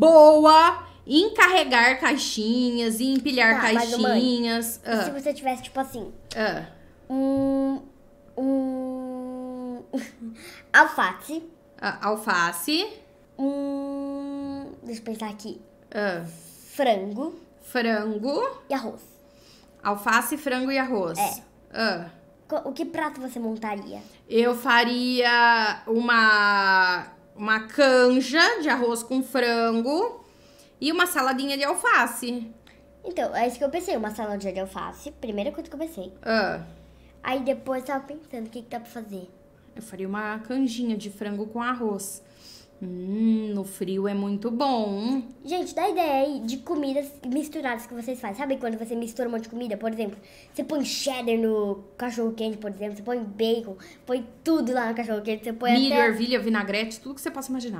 boa em carregar caixinhas, em empilhar tá, caixinhas. Mas, mãe, Se ah. você tivesse, tipo assim. Ah. Um. Um. alface. Ah, alface. Um. Deixa eu pensar aqui. Frango. Frango. E arroz. Alface, frango e arroz. É. O que prato você montaria? Eu faria uma uma canja de arroz com frango e uma saladinha de alface. Então, é isso que eu pensei, uma saladinha de alface, primeira coisa que eu pensei. Ah. Aí depois tava pensando o que, que dá pra fazer. Eu faria uma canjinha de frango com arroz. Hum, frio é muito bom. Gente, dá ideia aí de comidas misturadas que vocês fazem. Sabe quando você mistura um monte de comida? Por exemplo, você põe cheddar no cachorro quente, por exemplo. Você põe bacon, põe tudo lá no cachorro quente. Você põe Milho, até... ervilha, vinagrete, tudo que você possa imaginar.